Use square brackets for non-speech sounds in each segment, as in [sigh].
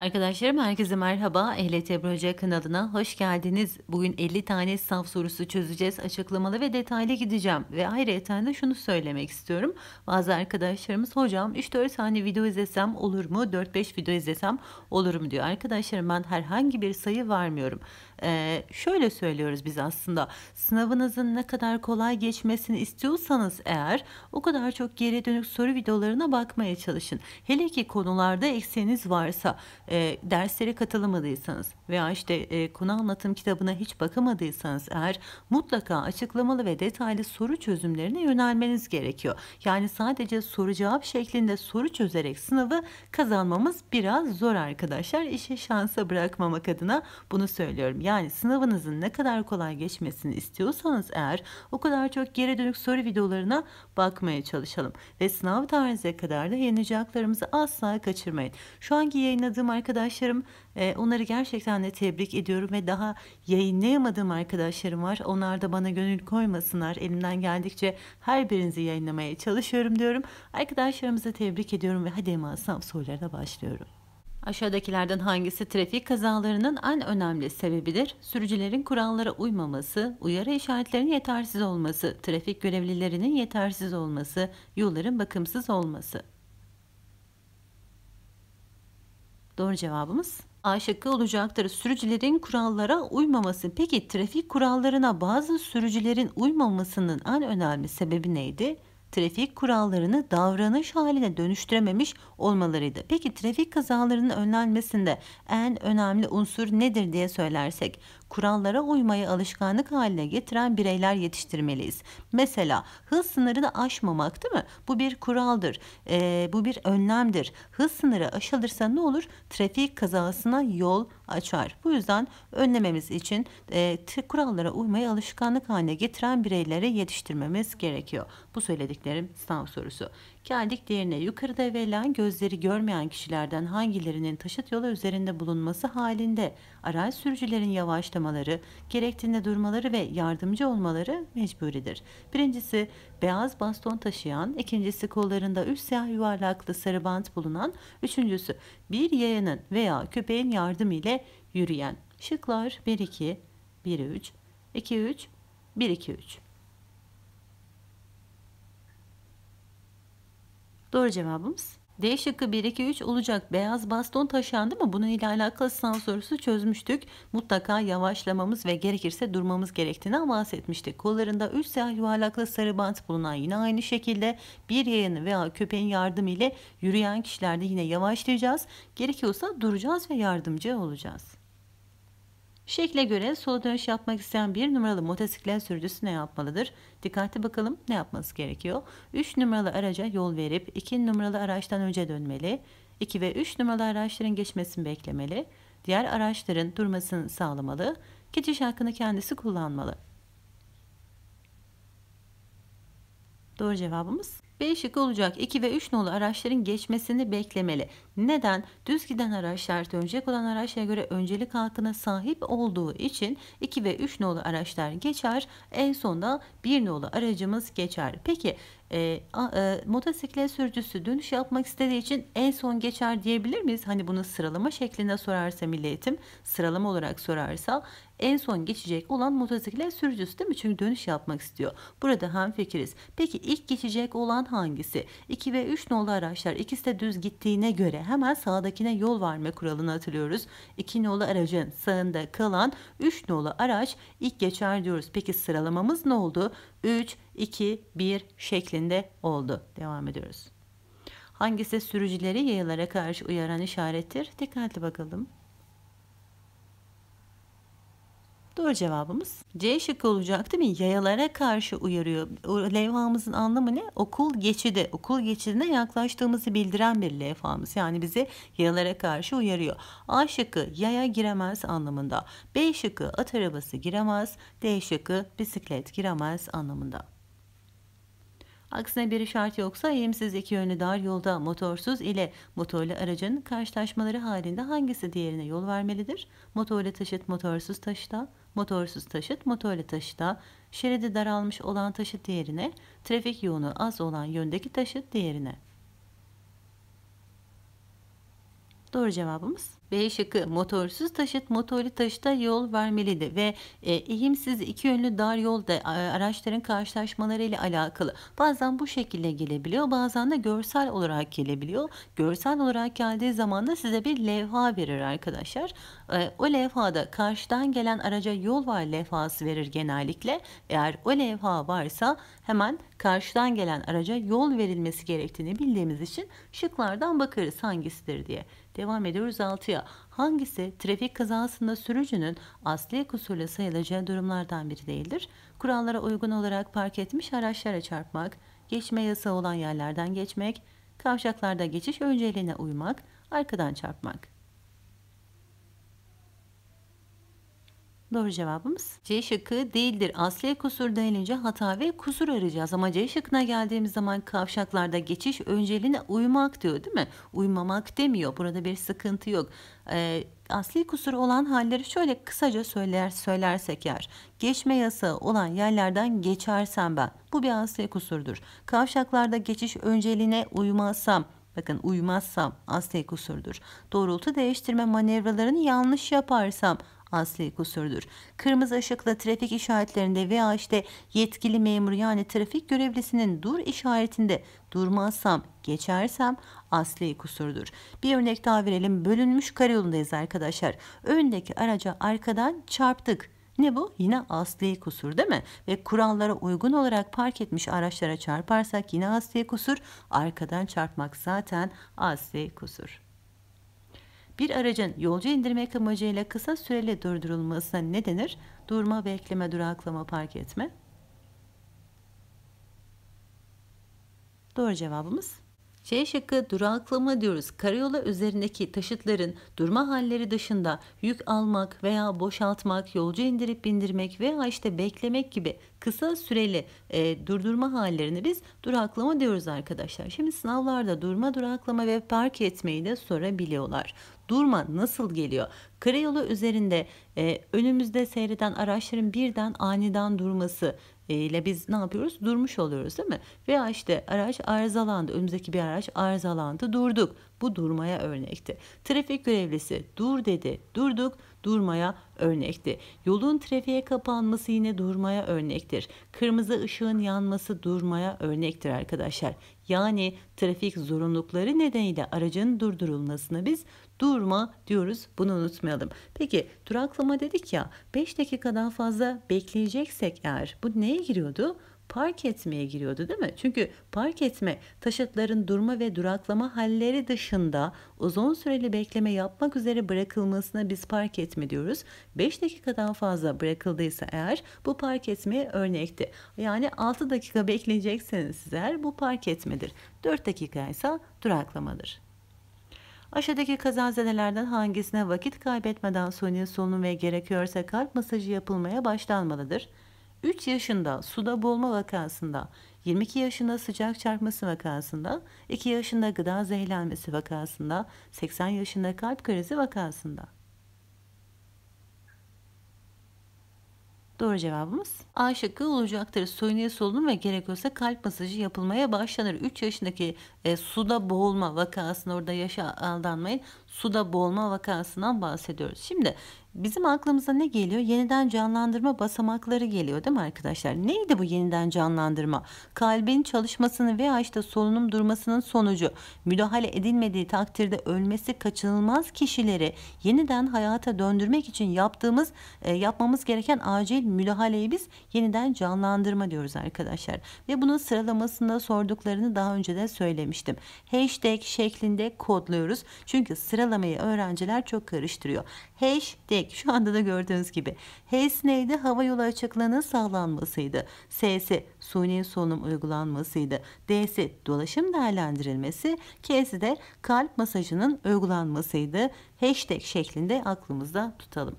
Arkadaşlarım herkese merhaba. Ehliyet Ebru Hoca kanalına hoş geldiniz. Bugün 50 tane sınav sorusu çözeceğiz. Açıklamalı ve detaylı gideceğim. Ve ayrıca de şunu söylemek istiyorum. Bazı arkadaşlarımız hocam 3-4 tane video izlesem olur mu? 4-5 video izlesem olur mu diyor. Arkadaşlarım ben herhangi bir sayı vermiyorum. Ee, şöyle söylüyoruz biz aslında sınavınızın ne kadar kolay geçmesini istiyorsanız eğer o kadar çok geri dönük soru videolarına bakmaya çalışın. Hele ki konularda eksiğiniz varsa e, derslere katılamadıysanız veya işte e, konu anlatım kitabına hiç bakamadıysanız eğer mutlaka açıklamalı ve detaylı soru çözümlerine yönelmeniz gerekiyor. Yani sadece soru cevap şeklinde soru çözerek sınavı kazanmamız biraz zor arkadaşlar. İşi şansa bırakmamak adına bunu söylüyorum yani sınavınızın ne kadar kolay geçmesini istiyorsanız eğer o kadar çok geri dönük soru videolarına bakmaya çalışalım. Ve sınav tarihine kadar da yayınlayacaklarımızı asla kaçırmayın. Şu anki yayınladığım arkadaşlarım e, onları gerçekten de tebrik ediyorum ve daha yayınlayamadığım arkadaşlarım var. Onlar da bana gönül koymasınlar. Elimden geldikçe her birinizi yayınlamaya çalışıyorum diyorum. Arkadaşlarımıza tebrik ediyorum ve hadi Ema sınav sorularına başlıyorum. Aşağıdakilerden hangisi trafik kazalarının en önemli sebebidir? Sürücülerin kurallara uymaması, uyarı işaretlerinin yetersiz olması, trafik görevlilerinin yetersiz olması, yolların bakımsız olması. Doğru cevabımız A şıkkı olacaktır. Sürücülerin kurallara uymaması. Peki trafik kurallarına bazı sürücülerin uymamasının en önemli sebebi neydi? trafik kurallarını davranış haline dönüştürememiş olmalarıydı. Peki trafik kazalarının önlenmesinde en önemli unsur nedir diye söylersek kurallara uymayı alışkanlık haline getiren bireyler yetiştirmeliyiz. Mesela hız sınırını aşmamak değil mi? Bu bir kuraldır. E, bu bir önlemdir. Hız sınırı aşılırsa ne olur? Trafik kazasına yol açar. Bu yüzden önlememiz için e, kurallara uymayı alışkanlık haline getiren bireyleri yetiştirmemiz gerekiyor. Bu söylediklerim sınav sorusu. Geldik diğerine. Yukarıda verilen gözleri görmeyen kişilerden hangilerinin taşıt yolu üzerinde bulunması halinde araç sürücülerin yavaşlamaları, gerektiğinde durmaları ve yardımcı olmaları mecburidir. Birincisi beyaz baston taşıyan, ikincisi kollarında üç siyah yuvarlaklı sarı bant bulunan, üçüncüsü bir yayanın veya köpeğin yardımı ile yürüyen. Şıklar 1-2, 1-3, 2-3, 1-2-3. Doğru cevabımız D şıkkı 1 2 3 olacak. Beyaz baston taşandı mı? Bunun ile alakalı sınav sorusu çözmüştük. Mutlaka yavaşlamamız ve gerekirse durmamız gerektiğinden bahsetmiştik. Kollarında 3 siyah yuvarlaklı sarı bant bulunan yine aynı şekilde bir yayanı veya köpeğin yardımı ile yürüyen kişilerde yine yavaşlayacağız. Gerekiyorsa duracağız ve yardımcı olacağız. Şekle göre sola dönüş yapmak isteyen bir numaralı motosiklet sürücüsü ne yapmalıdır? Dikkatli bakalım ne yapması gerekiyor? 3 numaralı araca yol verip 2 numaralı araçtan önce dönmeli. 2 ve 3 numaralı araçların geçmesini beklemeli. Diğer araçların durmasını sağlamalı. Geçiş hakkını kendisi kullanmalı. Doğru cevabımız B şıkkı olacak. 2 ve 3 nolu araçların geçmesini beklemeli. Neden? Düz giden araçlar dönecek olan araçlara göre öncelik hakkına sahip olduğu için 2 ve 3 nolu araçlar geçer. En sonda 1 nolu aracımız geçer. Peki e, a, e, motosiklet sürücüsü dönüş yapmak istediği için en son geçer diyebilir miyiz? Hani bunu sıralama şeklinde sorarsa milletim sıralama olarak sorarsa en son geçecek olan motosiklet sürücüsü değil mi? Çünkü dönüş yapmak istiyor. Burada hem fikiriz. Peki ilk geçecek olan hangisi? 2 ve 3 nolu araçlar ikisi de düz gittiğine göre hemen sağdakine yol verme kuralını hatırlıyoruz. 2 nolu aracın sağında kalan 3 nolu araç ilk geçer diyoruz. Peki sıralamamız ne oldu? 3, 2, 1 şeklinde oldu. Devam ediyoruz. Hangisi sürücüleri yayalara karşı uyaran işarettir? Dikkatli bakalım. Doğru cevabımız C şıkkı olacak değil mi? Yayalara karşı uyarıyor. O levhamızın anlamı ne? Okul geçidi. Okul geçidine yaklaştığımızı bildiren bir levhamız. Yani bizi yayalara karşı uyarıyor. A şıkkı yaya giremez anlamında. B şıkkı at arabası giremez. D şıkkı bisiklet giremez anlamında. Aksine bir şart yoksa eğimsiz iki yönlü dar yolda motorsuz ile motorlu aracın karşılaşmaları halinde hangisi diğerine yol vermelidir? Motorlu taşıt motorsuz taşıta, motorsuz taşıt motorlu taşıta, şeridi daralmış olan taşıt diğerine, trafik yoğunu az olan yöndeki taşıt diğerine. Doğru cevabımız B şıkkı motorsuz taşıt motorlu taşıta yol vermelidir ve e, eğimsiz iki yönlü dar yolda e, araçların karşılaşmaları ile alakalı. Bazen bu şekilde gelebiliyor bazen de görsel olarak gelebiliyor. Görsel olarak geldiği zaman da size bir levha verir arkadaşlar. E, o levhada karşıdan gelen araca yol var levhası verir genellikle. Eğer o levha varsa hemen karşıdan gelen araca yol verilmesi gerektiğini bildiğimiz için şıklardan bakarız hangisidir diye. Devam ediyoruz 6'ya. Hangisi trafik kazasında sürücünün asli kusurla sayılacağı durumlardan biri değildir? Kurallara uygun olarak park etmiş araçlara çarpmak, geçme yasağı olan yerlerden geçmek, kavşaklarda geçiş önceliğine uymak, arkadan çarpmak. Doğru cevabımız C şıkkı değildir. Asli kusur denilince hata ve kusur arayacağız. Ama C şıkkına geldiğimiz zaman kavşaklarda geçiş önceliğine uymak diyor değil mi? Uymamak demiyor. Burada bir sıkıntı yok. Ee, asli kusur olan halleri şöyle kısaca söyler söylersek eğer. Geçme yasağı olan yerlerden geçersem ben. Bu bir asli kusurdur. Kavşaklarda geçiş önceliğine uymazsam Bakın uymazsam asli kusurdur. Doğrultu değiştirme manevralarını yanlış yaparsam asli kusurdur. Kırmızı ışıkla trafik işaretlerinde veya işte yetkili memur yani trafik görevlisinin dur işaretinde durmazsam, geçersem asli kusurdur. Bir örnek daha verelim. Bölünmüş karayolundayız arkadaşlar. Öndeki araca arkadan çarptık. Ne bu? Yine asli kusur değil mi? Ve kurallara uygun olarak park etmiş araçlara çarparsak yine asli kusur. Arkadan çarpmak zaten asli kusur. Bir aracın yolcu indirmek amacıyla kısa süreli durdurulmasına ne denir? Durma, bekleme, duraklama, park etme. Doğru cevabımız şey şıkkı duraklama diyoruz. Karayolu üzerindeki taşıtların durma halleri dışında yük almak veya boşaltmak, yolcu indirip bindirmek veya işte beklemek gibi kısa süreli e, durdurma hallerini biz duraklama diyoruz arkadaşlar. Şimdi sınavlarda durma, duraklama ve park etmeyi de sorabiliyorlar. Durma nasıl geliyor? Karayolu üzerinde e, önümüzde seyreden araçların birden aniden durması ile biz ne yapıyoruz? Durmuş oluyoruz değil mi? Veya işte araç arızalandı. Önümüzdeki bir araç arızalandı. Durduk. Bu durmaya örnekti. Trafik görevlisi dur dedi. Durduk. Durmaya örnekti. Yolun trafiğe kapanması yine durmaya örnektir. Kırmızı ışığın yanması durmaya örnektir arkadaşlar yani trafik zorunlulukları nedeniyle aracın durdurulmasına biz durma diyoruz. Bunu unutmayalım. Peki duraklama dedik ya 5 dakikadan fazla bekleyeceksek eğer bu neye giriyordu? park etmeye giriyordu değil mi? Çünkü park etme taşıtların durma ve duraklama halleri dışında uzun süreli bekleme yapmak üzere bırakılmasına biz park etme diyoruz. 5 dakikadan fazla bırakıldıysa eğer bu park etme örnekti. Yani 6 dakika bekleyecekseniz eğer bu park etmedir. 4 dakika ise duraklamadır. Aşağıdaki kazazedelerden hangisine vakit kaybetmeden suni solunum ve gerekiyorsa kalp masajı yapılmaya başlanmalıdır? 3 yaşında suda boğulma vakasında, 22 yaşında sıcak çarpması vakasında, 2 yaşında gıda zehirlenmesi vakasında, 80 yaşında kalp krizi vakasında. Doğru cevabımız A şıkkı olacaktır. Soyunuya solunum ve gerekiyorsa kalp masajı yapılmaya başlanır. 3 yaşındaki e, suda boğulma vakasında orada yaşa aldanmayın. Suda boğulma vakasından bahsediyoruz. Şimdi bizim aklımıza ne geliyor? Yeniden canlandırma basamakları geliyor değil mi arkadaşlar? Neydi bu yeniden canlandırma? Kalbin çalışmasını veya işte solunum durmasının sonucu müdahale edilmediği takdirde ölmesi kaçınılmaz kişileri yeniden hayata döndürmek için yaptığımız e, yapmamız gereken acil müdahaleyi biz yeniden canlandırma diyoruz arkadaşlar. Ve bunun sıralamasında sorduklarını daha önce de söylemiştim. Hashtag şeklinde kodluyoruz. Çünkü sıralamayı öğrenciler çok karıştırıyor hashtag şu anda da gördüğünüz gibi. HES neydi? Hava yolu açıklığının sağlanmasıydı. S'si suni solunum uygulanmasıydı. D'si dolaşım değerlendirilmesi. K'si de kalp masajının uygulanmasıydı. Hashtag şeklinde aklımızda tutalım.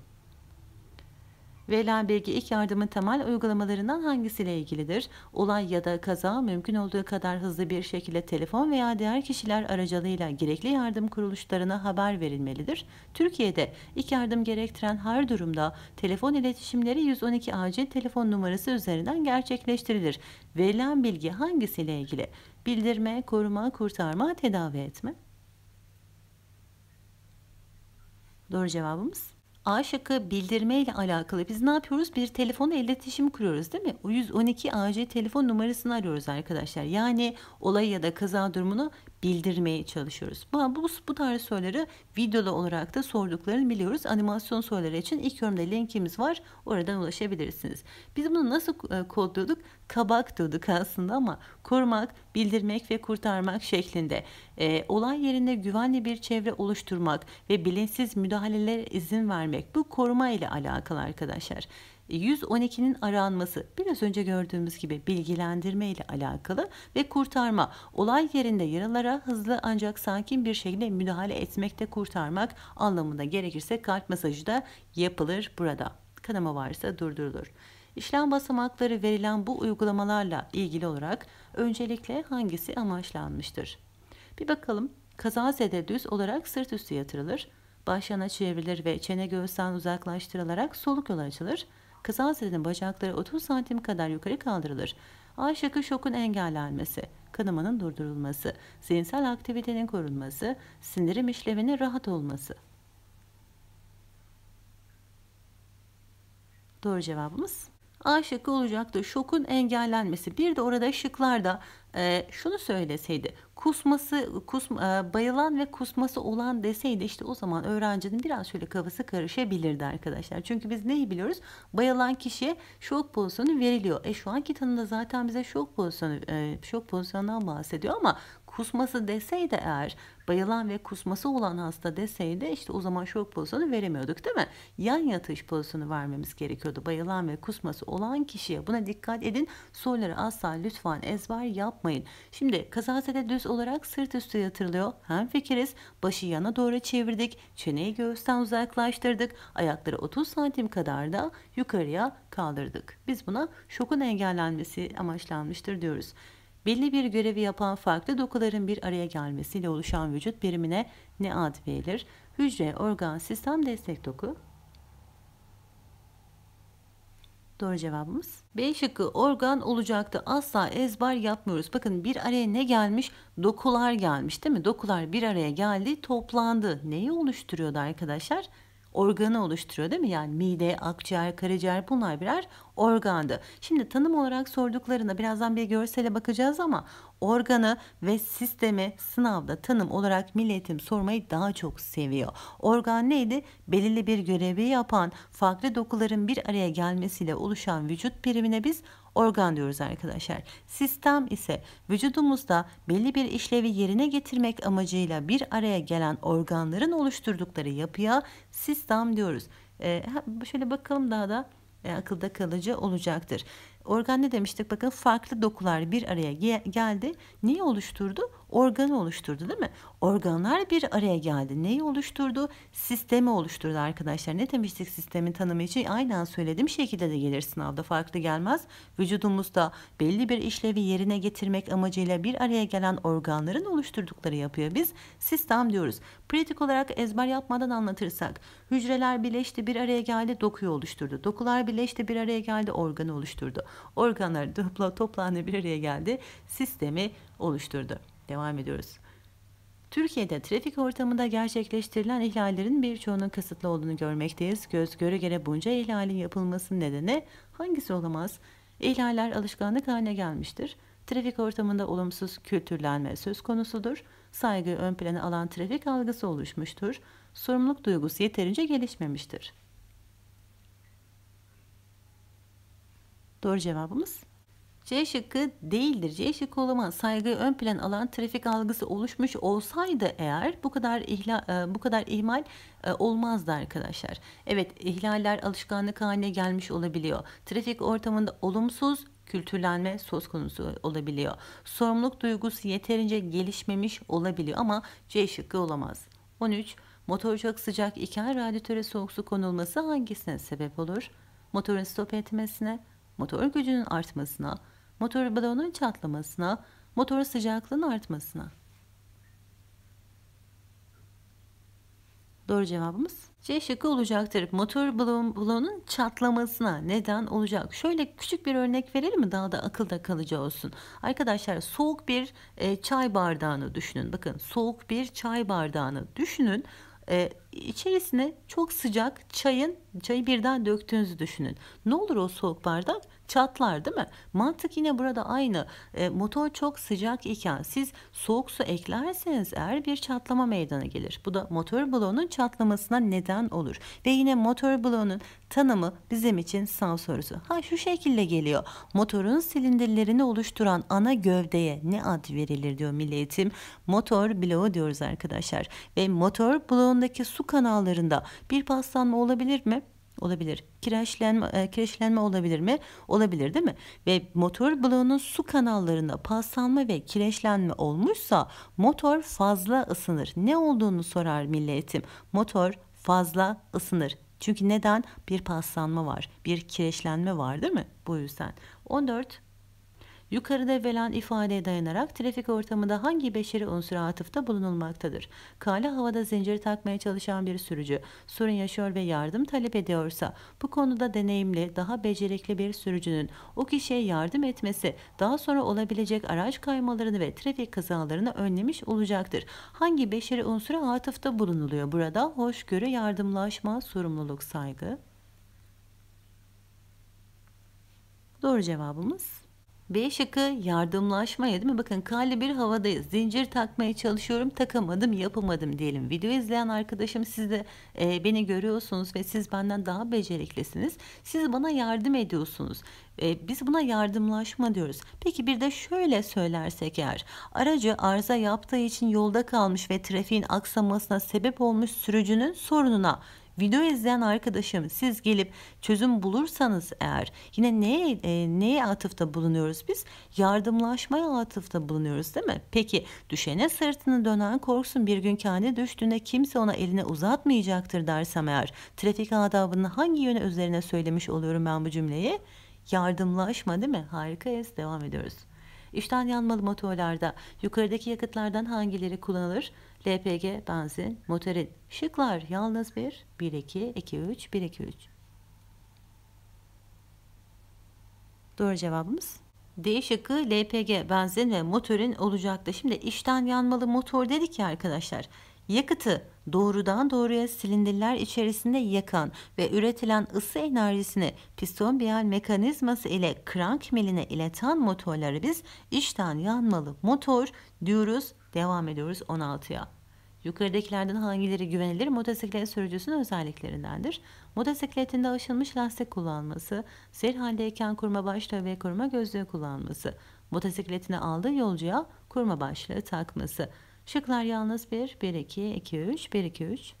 Verilen bilgi ilk yardımın temel uygulamalarından hangisiyle ilgilidir? Olay ya da kaza mümkün olduğu kadar hızlı bir şekilde telefon veya diğer kişiler aracılığıyla gerekli yardım kuruluşlarına haber verilmelidir. Türkiye'de ilk yardım gerektiren her durumda telefon iletişimleri 112 acil telefon numarası üzerinden gerçekleştirilir. Verilen bilgi hangisiyle ilgili? Bildirme, koruma, kurtarma, tedavi etme. Doğru cevabımız A şıkkı bildirme ile alakalı biz ne yapıyoruz? Bir telefon iletişim kuruyoruz değil mi? 112 AC telefon numarasını arıyoruz arkadaşlar. Yani olay ya da kaza durumunu bildirmeye çalışıyoruz. Bu, bu, bu tarz soruları videolu olarak da sorduklarını biliyoruz. Animasyon soruları için ilk yorumda linkimiz var. Oradan ulaşabilirsiniz. Biz bunu nasıl e, kodluyorduk? Kabak diyorduk aslında ama korumak, bildirmek ve kurtarmak şeklinde. E, olay yerinde güvenli bir çevre oluşturmak ve bilinçsiz müdahalelere izin vermek bu koruma ile alakalı arkadaşlar. 112'nin aranması biraz önce gördüğümüz gibi bilgilendirme ile alakalı ve kurtarma. Olay yerinde yaralara hızlı ancak sakin bir şekilde müdahale etmekte kurtarmak anlamında gerekirse kalp masajı da yapılır burada. Kanama varsa durdurulur. İşlem basamakları verilen bu uygulamalarla ilgili olarak öncelikle hangisi amaçlanmıştır? Bir bakalım. Kazazede düz olarak sırt üstü yatırılır. Baş yana çevrilir ve çene göğüsten uzaklaştırılarak soluk yolu açılır. Kazazede'nin bacakları 30 santim kadar yukarı kaldırılır. A şıkkı şokun engellenmesi, kanamanın durdurulması, zihinsel aktivitenin korunması, sindirim işlevinin rahat olması. Doğru cevabımız A şıkkı olacaktı. Şokun engellenmesi. Bir de orada şıklarda e, şunu söyleseydi. Kusması, kus, e, bayılan ve kusması olan deseydi işte o zaman öğrencinin biraz şöyle kafası karışabilirdi arkadaşlar. Çünkü biz neyi biliyoruz? Bayılan kişi şok pozisyonu veriliyor. E şu anki tanımda zaten bize şok pozisyonu, e, şok pozisyonundan bahsediyor ama kusması deseydi eğer bayılan ve kusması olan hasta deseydi işte o zaman şok pozisyonu veremiyorduk değil mi? Yan yatış pozisyonu vermemiz gerekiyordu. Bayılan ve kusması olan kişiye buna dikkat edin. Soruları asla lütfen ezber yapmayın. Şimdi kazazede düz olarak sırt üstü yatırılıyor. Hem fikiriz. Başı yana doğru çevirdik. Çeneyi göğüsten uzaklaştırdık. Ayakları 30 santim kadar da yukarıya kaldırdık. Biz buna şokun engellenmesi amaçlanmıştır diyoruz. Belli bir görevi yapan farklı dokuların bir araya gelmesiyle oluşan vücut birimine ne ad verilir? Hücre, organ, sistem, destek doku. Doğru cevabımız. B şıkkı organ olacaktı. Asla ezber yapmıyoruz. Bakın bir araya ne gelmiş? Dokular gelmiş değil mi? Dokular bir araya geldi, toplandı. Neyi oluşturuyordu arkadaşlar? organı oluşturuyor değil mi? Yani mide, akciğer, karaciğer bunlar birer organdı. Şimdi tanım olarak sorduklarına birazdan bir görsele bakacağız ama organı ve sistemi sınavda tanım olarak milletim sormayı daha çok seviyor. Organ neydi? Belirli bir görevi yapan farklı dokuların bir araya gelmesiyle oluşan vücut birimine biz organ diyoruz arkadaşlar. Sistem ise vücudumuzda belli bir işlevi yerine getirmek amacıyla bir araya gelen organların oluşturdukları yapıya sistem diyoruz. Ee, şöyle bakalım daha da e, akılda kalıcı olacaktır. Organ ne demiştik? Bakın farklı dokular bir araya ge- geldi. Neyi oluşturdu? Organı oluşturdu değil mi? Organlar bir araya geldi. Neyi oluşturdu? Sistemi oluşturdu arkadaşlar. Ne demiştik sistemin tanımı için? Aynen söylediğim şekilde de gelir sınavda. Farklı gelmez. Vücudumuzda belli bir işlevi yerine getirmek amacıyla bir araya gelen organların oluşturdukları yapıyor. Biz sistem diyoruz. Pratik olarak ezber yapmadan anlatırsak. Hücreler birleşti bir araya geldi dokuyu oluşturdu. Dokular birleşti bir araya geldi organı oluşturdu organlar topla, toplandı bir araya geldi, sistemi oluşturdu. Devam ediyoruz. Türkiye'de trafik ortamında gerçekleştirilen ihlallerin birçoğunun kısıtlı olduğunu görmekteyiz. Göz göre göre bunca ihlalin yapılmasının nedeni hangisi olamaz? İhlaller alışkanlık haline gelmiştir. Trafik ortamında olumsuz kültürlenme söz konusudur. Saygı ön plana alan trafik algısı oluşmuştur. Sorumluluk duygusu yeterince gelişmemiştir. Doğru cevabımız C şıkkı değildir. C şıkkı olamaz. saygıyı ön plan alan trafik algısı oluşmuş olsaydı eğer bu kadar ihla, e, bu kadar ihmal e, olmazdı arkadaşlar. Evet ihlaller alışkanlık haline gelmiş olabiliyor. Trafik ortamında olumsuz kültürlenme söz konusu olabiliyor. Sorumluluk duygusu yeterince gelişmemiş olabiliyor ama C şıkkı olamaz. 13. Motor çok sıcak iken radyatöre soğuk su konulması hangisine sebep olur? Motorun stop etmesine, motor gücünün artmasına, motor balonun çatlamasına, motorun sıcaklığının artmasına. Doğru cevabımız C şıkkı olacaktır. Motor balon, balonun çatlamasına neden olacak. Şöyle küçük bir örnek verelim mi daha da akılda kalıcı olsun. Arkadaşlar soğuk bir e, çay bardağını düşünün. Bakın soğuk bir çay bardağını düşünün. E, içerisine çok sıcak çayın çayı birden döktüğünüzü düşünün. Ne olur o soğuk bardak çatlar değil mi? Mantık yine burada aynı. E, motor çok sıcak iken siz soğuk su eklerseniz eğer bir çatlama meydana gelir. Bu da motor bloğunun çatlamasına neden olur. Ve yine motor bloğunun tanımı bizim için sınav sorusu. Ha şu şekilde geliyor. Motorun silindirlerini oluşturan ana gövdeye ne ad verilir diyor milletim. Motor bloğu diyoruz arkadaşlar. Ve motor bloğundaki su su kanallarında bir paslanma olabilir mi? olabilir. Kireçlenme, e, kireçlenme olabilir mi? Olabilir değil mi? Ve motor bloğunun su kanallarında paslanma ve kireçlenme olmuşsa motor fazla ısınır. Ne olduğunu sorar milletim. Motor fazla ısınır. Çünkü neden? Bir paslanma var, bir kireçlenme var değil mi? Bu yüzden. 14 Yukarıda verilen ifadeye dayanarak trafik ortamında hangi beşeri unsura atıfta bulunulmaktadır? Kale havada zinciri takmaya çalışan bir sürücü sorun yaşıyor ve yardım talep ediyorsa bu konuda deneyimli, daha becerikli bir sürücünün o kişiye yardım etmesi daha sonra olabilecek araç kaymalarını ve trafik kazalarını önlemiş olacaktır. Hangi beşeri unsura atıfta bulunuluyor? Burada hoşgörü, yardımlaşma, sorumluluk, saygı. Doğru cevabımız B şıkkı yardımlaşmaya değil mi? Bakın kale bir havadayız. Zincir takmaya çalışıyorum. Takamadım, yapamadım diyelim. Video izleyen arkadaşım siz de e, beni görüyorsunuz ve siz benden daha beceriklisiniz. Siz bana yardım ediyorsunuz. E, biz buna yardımlaşma diyoruz. Peki bir de şöyle söylersek eğer aracı arıza yaptığı için yolda kalmış ve trafiğin aksamasına sebep olmuş sürücünün sorununa Video izleyen arkadaşım siz gelip çözüm bulursanız eğer yine neye, e, neye atıfta bulunuyoruz biz? Yardımlaşmaya atıfta bulunuyoruz değil mi? Peki düşene sırtını dönen korksun bir gün kendi düştüğünde kimse ona elini uzatmayacaktır dersem eğer trafik adabını hangi yöne üzerine söylemiş oluyorum ben bu cümleyi? Yardımlaşma değil mi? Harikayız devam ediyoruz. İşten yanmalı motorlarda yukarıdaki yakıtlardan hangileri kullanılır? LPG, benzin, motorin. Şıklar yalnız bir, 1, 2, 2, 3, 1, 2, 3. Doğru cevabımız D şıkkı LPG, benzin ve motorin olacaktı. Şimdi içten yanmalı motor dedik ya arkadaşlar. Yakıtı doğrudan doğruya silindirler içerisinde yakan ve üretilen ısı enerjisini piston biyal mekanizması ile krank miline ileten motorları biz içten yanmalı motor diyoruz Devam ediyoruz 16'ya. Yukarıdakilerden hangileri güvenilir motosiklet sürücüsünün özelliklerindendir? Motosikletinde aşınmış lastik kullanması, sel haldeyken kurma başlığı ve kurma gözlüğü kullanması, motosikletine aldığı yolcuya kurma başlığı takması. Şıklar yalnız 1, 1, 2, 2, 3, 1, 2, 3.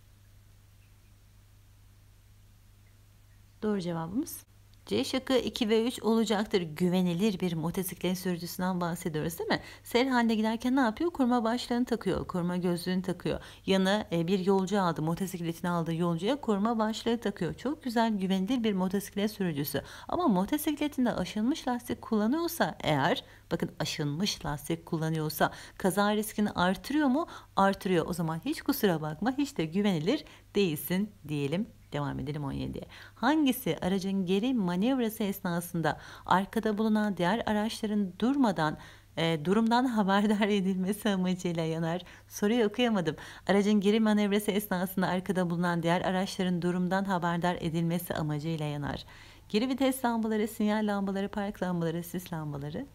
Doğru cevabımız C şıkkı 2 ve 3 olacaktır. Güvenilir bir motosiklet sürücüsünden bahsediyoruz değil mi? Sel halde giderken ne yapıyor? Koruma başlığını takıyor. Koruma gözlüğünü takıyor. Yanı e, bir yolcu aldı. Motosikletini aldığı yolcuya koruma başlığı takıyor. Çok güzel güvenilir bir motosiklet sürücüsü. Ama motosikletinde aşınmış lastik kullanıyorsa eğer bakın aşınmış lastik kullanıyorsa kaza riskini artırıyor mu? Artırıyor. O zaman hiç kusura bakma hiç de güvenilir değilsin diyelim Devam edelim 17'ye. Hangisi aracın geri manevrası esnasında arkada bulunan diğer araçların durmadan e, durumdan [laughs] haberdar edilmesi amacıyla yanar. Soruyu okuyamadım. Aracın geri manevrası esnasında arkada bulunan diğer araçların durumdan haberdar edilmesi amacıyla yanar. Geri vites lambaları, sinyal lambaları, park lambaları, sis lambaları.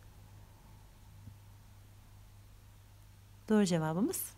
Doğru cevabımız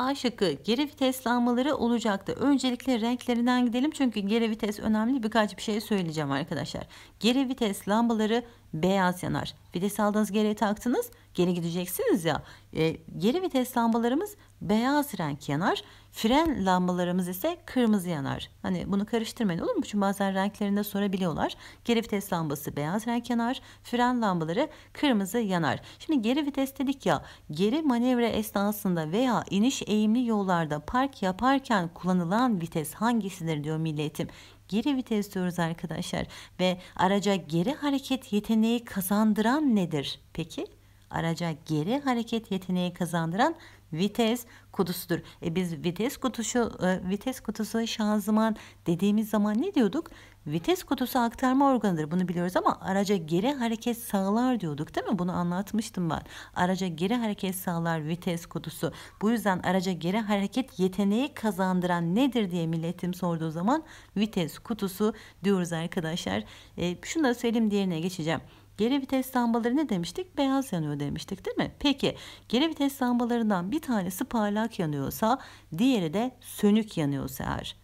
A şıkkı geri vites lambaları olacaktı. Öncelikle renklerinden gidelim çünkü geri vites önemli birkaç bir şey söyleyeceğim arkadaşlar. Geri vites lambaları beyaz yanar. Vites aldınız geriye taktınız geri gideceksiniz ya. E, geri vites lambalarımız beyaz renk yanar. Fren lambalarımız ise kırmızı yanar. Hani bunu karıştırmayın olur mu? Çünkü bazen renklerinde sorabiliyorlar. Geri vites lambası beyaz renk yanar. Fren lambaları kırmızı yanar. Şimdi geri vites dedik ya. Geri manevra esnasında veya iniş eğimli yollarda park yaparken kullanılan vites hangisidir diyor milletim geri vites diyoruz arkadaşlar ve araca geri hareket yeteneği kazandıran nedir peki? araca geri hareket yeteneği kazandıran vites kutusudur. E biz vites kutusu e, vites kutusu şanzıman dediğimiz zaman ne diyorduk? Vites kutusu aktarma organıdır. Bunu biliyoruz ama araca geri hareket sağlar diyorduk değil mi? Bunu anlatmıştım ben. Araca geri hareket sağlar vites kutusu. Bu yüzden araca geri hareket yeteneği kazandıran nedir diye milletim sorduğu zaman vites kutusu diyoruz arkadaşlar. E, şunu da söyleyeyim diğerine geçeceğim. Geri vites lambaları ne demiştik? Beyaz yanıyor demiştik değil mi? Peki geri vites lambalarından bir tanesi parlak yanıyorsa diğeri de sönük yanıyorsa eğer.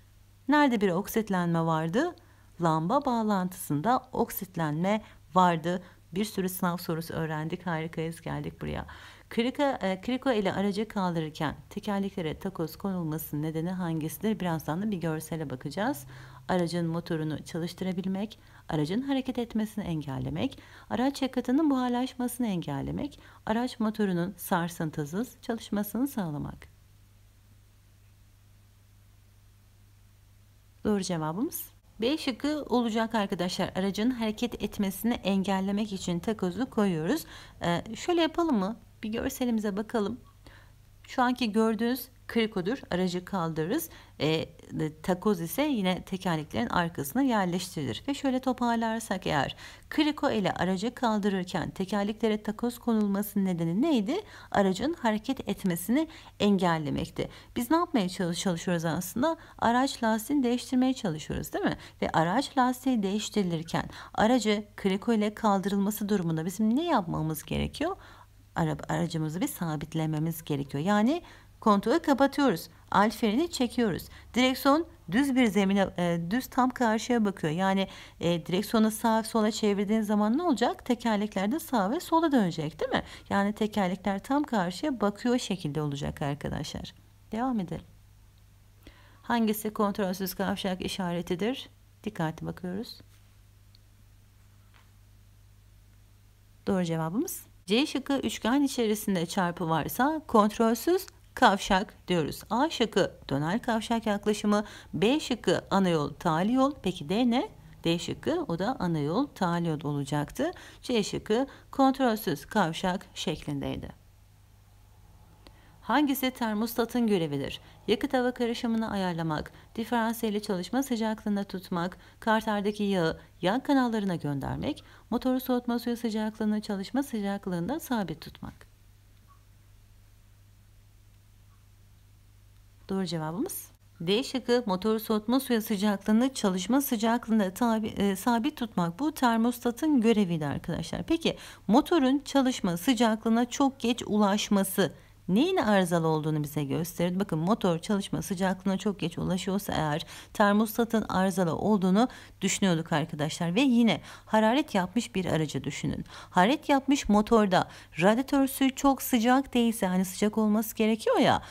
Nerede bir oksitlenme vardı? Lamba bağlantısında oksitlenme vardı. Bir sürü sınav sorusu öğrendik. Harikayız geldik buraya. Krika, e, kriko ile araca kaldırırken tekerleklere takoz konulmasının nedeni hangisidir? Birazdan da bir görsele bakacağız aracın motorunu çalıştırabilmek, aracın hareket etmesini engellemek, araç yakıtının buharlaşmasını engellemek, araç motorunun sarsıntısız çalışmasını sağlamak. Doğru cevabımız B şıkkı olacak arkadaşlar. Aracın hareket etmesini engellemek için takozu koyuyoruz. Ee, şöyle yapalım mı? Bir görselimize bakalım. Şu anki gördüğünüz krikodur aracı kaldırırız. E, e, takoz ise yine tekerleklerin arkasına yerleştirilir. Ve şöyle toparlarsak eğer kriko ile aracı kaldırırken tekerleklere takoz konulmasının nedeni neydi? Aracın hareket etmesini engellemekti. Biz ne yapmaya çalışıyoruz aslında? Araç lastiğini değiştirmeye çalışıyoruz değil mi? Ve araç lastiği değiştirilirken aracı kriko ile kaldırılması durumunda bizim ne yapmamız gerekiyor? aracımızı bir sabitlememiz gerekiyor. Yani Kontağı kapatıyoruz. Alferini çekiyoruz. Direksiyon düz bir zemine, e, düz tam karşıya bakıyor. Yani e, direksiyonu sağa sola çevirdiğin zaman ne olacak? Tekerlekler de sağa ve sola dönecek değil mi? Yani tekerlekler tam karşıya bakıyor şekilde olacak arkadaşlar. Devam edelim. Hangisi kontrolsüz kavşak işaretidir? Dikkatli bakıyoruz. Doğru cevabımız C şıkkı üçgen içerisinde çarpı varsa kontrolsüz kavşak diyoruz. A şıkkı döner kavşak yaklaşımı, B şıkkı ana yol, tali yol. Peki D ne? D şıkkı o da ana yol, tali yol olacaktı. C şıkkı kontrolsüz kavşak şeklindeydi. Hangisi termostatın görevidir? Yakıt hava karışımını ayarlamak, diferansiyeli çalışma sıcaklığında tutmak, karterdeki yağı yan kanallarına göndermek, motoru soğutma suyu sıcaklığını çalışma sıcaklığında sabit tutmak. Doğru cevabımız D şıkkı motor soğutma suya sıcaklığını çalışma sıcaklığında tabi, e, sabit tutmak. Bu termostatın göreviydi arkadaşlar. Peki motorun çalışma sıcaklığına çok geç ulaşması neyin arızalı olduğunu bize gösterir. Bakın motor çalışma sıcaklığına çok geç ulaşıyorsa eğer termostatın arızalı olduğunu düşünüyorduk arkadaşlar. Ve yine hararet yapmış bir aracı düşünün. Hararet yapmış motorda radyatör suyu çok sıcak değilse hani sıcak olması gerekiyor ya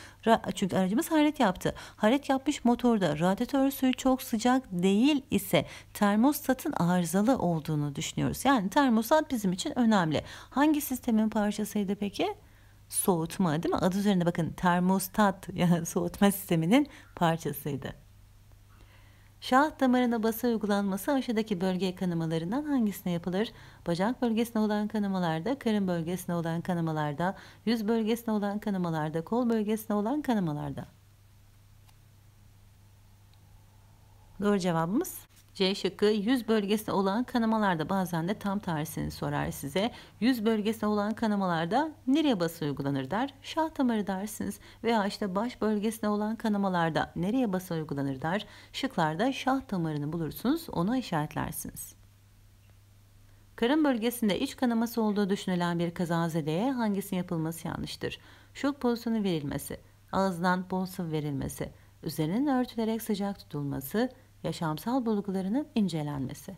çünkü aracımız hararet yaptı. Hararet yapmış motorda radyatör suyu çok sıcak değil ise termostatın arızalı olduğunu düşünüyoruz. Yani termostat bizim için önemli. Hangi sistemin parçasıydı peki? soğutma değil mi? Adı üzerinde bakın termostat [laughs] yani soğutma sisteminin parçasıydı. Şah damarına basa uygulanması aşağıdaki bölge kanamalarından hangisine yapılır? Bacak bölgesine olan kanamalarda, karın bölgesine olan kanamalarda, yüz bölgesine olan kanamalarda, kol bölgesine olan kanamalarda. Doğru cevabımız C şıkkı yüz bölgesinde olan kanamalarda bazen de tam tersini sorar size. Yüz bölgesinde olan kanamalarda nereye bası uygulanır der? Şah damarı dersiniz. Veya işte baş bölgesinde olan kanamalarda nereye bası uygulanır der? Şıklarda şah damarını bulursunuz onu işaretlersiniz. Karın bölgesinde iç kanaması olduğu düşünülen bir kazazedeye hangisinin yapılması yanlıştır? Şok pozisyonu verilmesi, ağızdan bolsa verilmesi, üzerinin örtülerek sıcak tutulması, yaşamsal bulgularının incelenmesi.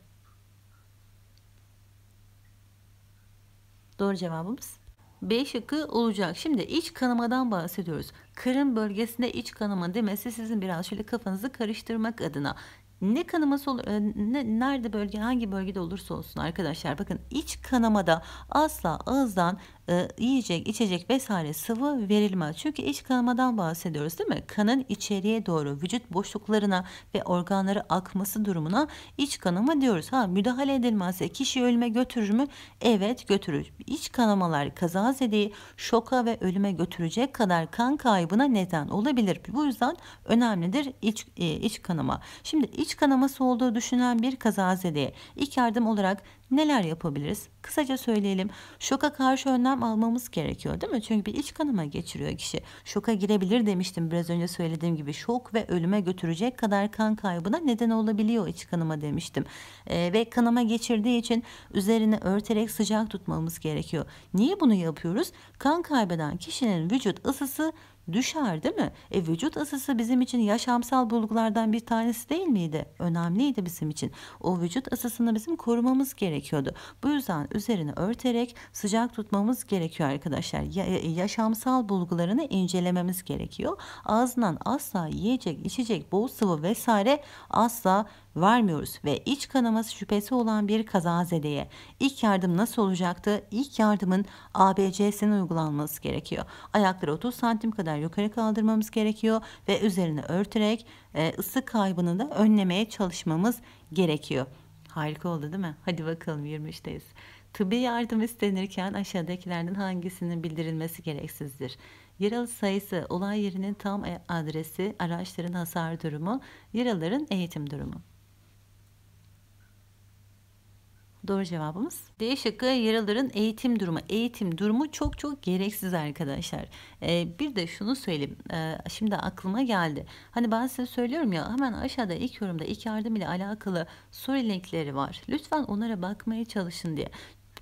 Doğru cevabımız B şıkkı olacak. Şimdi iç kanamadan bahsediyoruz. Karın bölgesinde iç kanama demesi sizin biraz şöyle kafanızı karıştırmak adına. Ne kanaması olur, e, ne, nerede bölge, hangi bölgede olursa olsun arkadaşlar bakın iç kanamada asla ağızdan e, yiyecek, içecek vesaire sıvı verilmez. Çünkü iç kanamadan bahsediyoruz değil mi? Kanın içeriye doğru vücut boşluklarına ve organlara akması durumuna iç kanama diyoruz. Ha müdahale edilmezse kişi ölüme götürür mü? Evet götürür. İç kanamalar kazazedeyi şoka ve ölüme götürecek kadar kan kaybına neden olabilir. Bu yüzden önemlidir iç, e, iç kanama. Şimdi iç kanaması olduğu düşünen bir kazazedeye ilk yardım olarak Neler yapabiliriz? Kısaca söyleyelim. Şoka karşı önlem almamız gerekiyor değil mi? Çünkü bir iç kanama geçiriyor kişi. Şoka girebilir demiştim biraz önce söylediğim gibi. Şok ve ölüme götürecek kadar kan kaybına neden olabiliyor iç kanama demiştim. Ee, ve kanama geçirdiği için üzerine örterek sıcak tutmamız gerekiyor. Niye bunu yapıyoruz? Kan kaybeden kişinin vücut ısısı düşer değil mi? E vücut ısısı bizim için yaşamsal bulgulardan bir tanesi değil miydi? Önemliydi bizim için. O vücut ısısını bizim korumamız gerekiyordu. Bu yüzden üzerine örterek sıcak tutmamız gerekiyor arkadaşlar. Ya- e, yaşamsal bulgularını incelememiz gerekiyor. Ağzından asla yiyecek, içecek, bol sıvı vesaire asla varmıyoruz ve iç kanaması şüphesi olan bir kazazedeye ilk yardım nasıl olacaktı? İlk yardımın ABC'sinin uygulanması gerekiyor. Ayakları 30 santim kadar yukarı kaldırmamız gerekiyor ve üzerine örterek e, ısı kaybını da önlemeye çalışmamız gerekiyor. Harika oldu değil mi? Hadi bakalım 23'teyiz. Tıbbi yardım istenirken aşağıdakilerden hangisinin bildirilmesi gereksizdir? Yaralı sayısı, olay yerinin tam e, adresi, araçların hasar durumu, yaraların eğitim durumu. Doğru cevabımız D şıkkı yaraların eğitim durumu. Eğitim durumu çok çok gereksiz arkadaşlar. Ee, bir de şunu söyleyeyim. Ee, şimdi aklıma geldi. Hani ben size söylüyorum ya hemen aşağıda ilk yorumda ilk yardım ile alakalı soru linkleri var. Lütfen onlara bakmaya çalışın diye.